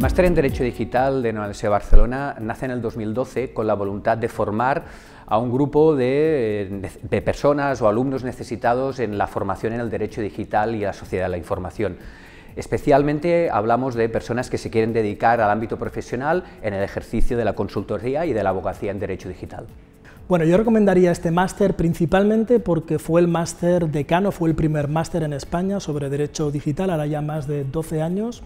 El máster en Derecho Digital de Universidad de Barcelona nace en el 2012 con la voluntad de formar a un grupo de, personas o alumnos necesitados en la formación en el Derecho Digital y la Sociedad de la Información. Especialmente hablamos de personas que se quieren dedicar al ámbito profesional en el ejercicio de la consultoría y de la abogacía en Derecho Digital. Bueno, yo recomendaría este máster principalmente porque fue el máster decano, fue el primer máster en España sobre Derecho Digital, ahora ya más de 12 años.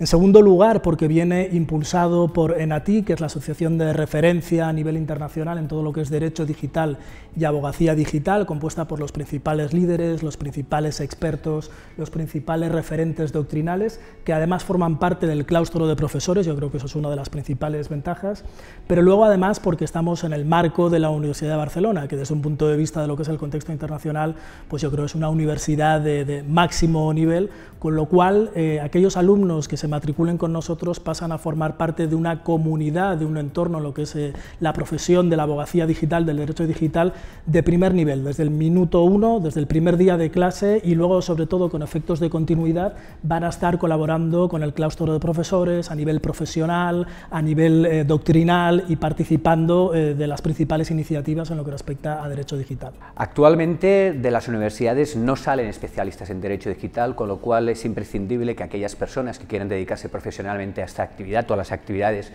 En segundo lugar, porque viene impulsado por ENATI, que es la asociación de referencia a nivel internacional en todo lo que es Derecho Digital y Abogacía Digital, compuesta por los principales líderes, los principales expertos, los principales referentes doctrinales, que además forman parte del claustro de profesores, yo creo que eso es una de las principales ventajas, pero luego además porque estamos en el marco de la Universidad de Barcelona, que desde un punto de vista de lo que es el contexto internacional, pues yo creo es una universidad de, máximo nivel, con lo cual eh, aquellos alumnos que se matriculen con nosotros pasan a formar parte de una comunidad, de un entorno, lo que es eh, la profesión de la abogacía digital, del derecho digital, de primer nivel, desde el minuto uno, desde el primer día de clase y luego, sobre todo, con efectos de continuidad, van a estar colaborando con el claustro de profesores a nivel profesional, a nivel eh, doctrinal y participando de las principales iniciativas en lo que respecta a derecho digital. Actualmente de las universidades no salen especialistas en derecho digital, con lo cual es imprescindible que aquellas personas que quieran dedicarse profesionalmente a esta actividad o a las actividades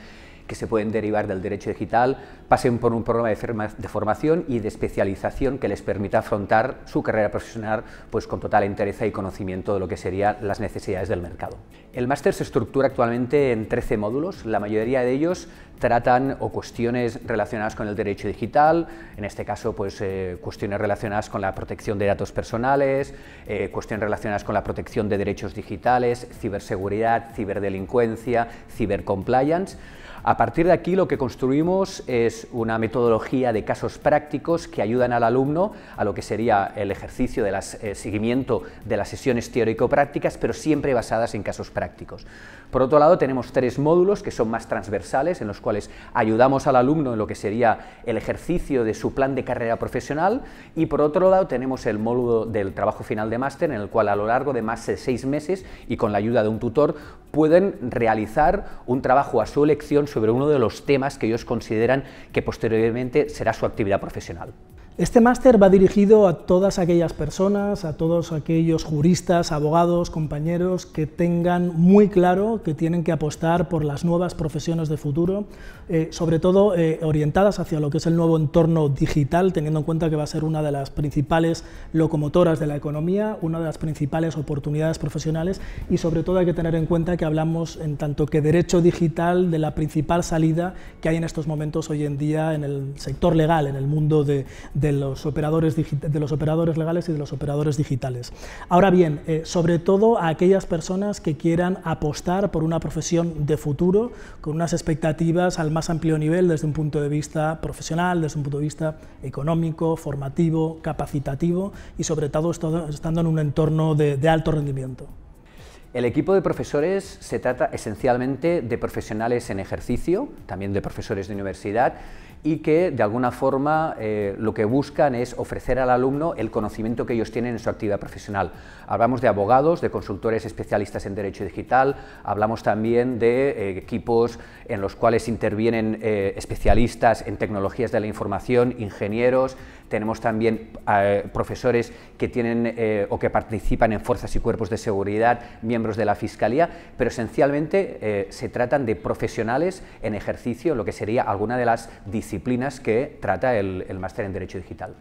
que se pueden derivar del derecho digital, pasen por un programa de formación y de especialización que les permita afrontar su carrera profesional pues, con total interés y conocimiento de lo que serían las necesidades del mercado. El máster se estructura actualmente en 13 módulos, la mayoría de ellos tratan o cuestiones relacionadas con el derecho digital, en este caso pues, eh, cuestiones relacionadas con la protección de datos personales, eh, cuestiones relacionadas con la protección de derechos digitales, ciberseguridad, ciberdelincuencia, cibercompliance. A partir de aquí lo que construimos es una metodología de casos prácticos que ayudan al alumno a lo que sería el ejercicio del eh, seguimiento de las sesiones teórico-prácticas, pero siempre basadas en casos prácticos. Por otro lado, tenemos tres módulos que son más transversales, en los cuales ayudamos al alumno en lo que sería el ejercicio de su plan de carrera profesional y por otro lado tenemos el módulo del trabajo final de máster, en el cual a lo largo de más de seis meses y con la ayuda de un tutor pueden realizar un trabajo a su elección sobre uno de los temas que ellos consideran que posteriormente será su actividad profesional. Este máster va dirigido a todas aquellas personas, a todos aquellos juristas, abogados, compañeros que tengan muy claro que tienen que apostar por las nuevas profesiones de futuro, eh, sobre todo eh, orientadas hacia lo que es el nuevo entorno digital, teniendo en cuenta que va a ser una de las principales locomotoras de la economía, una de las principales oportunidades profesionales y sobre todo hay que tener en cuenta que hablamos en tanto que derecho digital de la principal salida que hay en estos momentos hoy en día en el sector legal, en el mundo de de los operadores, de los operadores legales y de los operadores digitales. Ahora bien, eh, sobre todo a aquellas personas que quieran apostar por una profesión de futuro, con unas expectativas al más amplio nivel desde un punto de vista profesional, desde un punto de vista económico, formativo, capacitativo y sobre todo estando en un entorno de alto rendimiento. El equipo de profesores se trata esencialmente de profesionales en ejercicio, también de profesores de universidad, y que de alguna forma eh, lo que buscan es ofrecer al alumno el conocimiento que ellos tienen en su actividad profesional. Hablamos de abogados, de consultores especialistas en derecho digital, hablamos también de eh, equipos en los cuales intervienen eh, especialistas en tecnologías de la información, ingenieros, tenemos también profesores que tienen o que participan en fuerzas y cuerpos de seguridad, miembros de la Fiscalía, pero esencialmente se tratan de profesionales en ejercicio, lo que sería alguna de las disciplinas disciplinas que trata el, el máster en Derecho Digital.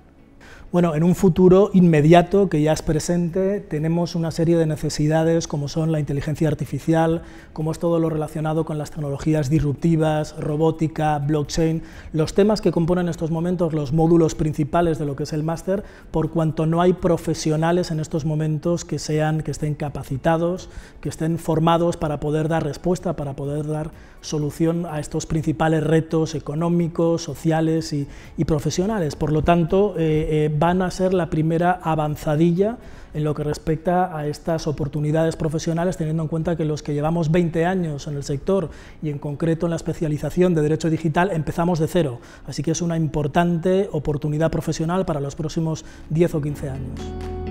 Bueno, en un futuro inmediato que ya es presente, tenemos una serie de necesidades como son la inteligencia artificial, como es todo lo relacionado con las tecnologías disruptivas, robótica, blockchain, los temas que componen estos momentos los módulos principales de lo que es el máster, por cuanto no hay profesionales en estos momentos que sean que estén capacitados, que estén formados para poder dar respuesta, para poder dar solución a estos principales retos económicos, sociales y, profesionales. Por lo tanto, eh, eh, van a ser la primera avanzadilla en lo que respecta a estas oportunidades profesionales, teniendo en cuenta que los que llevamos 20 años en el sector y en concreto en la especialización de Derecho Digital empezamos de cero. Así que es una importante oportunidad profesional para los próximos 10 o 15 años.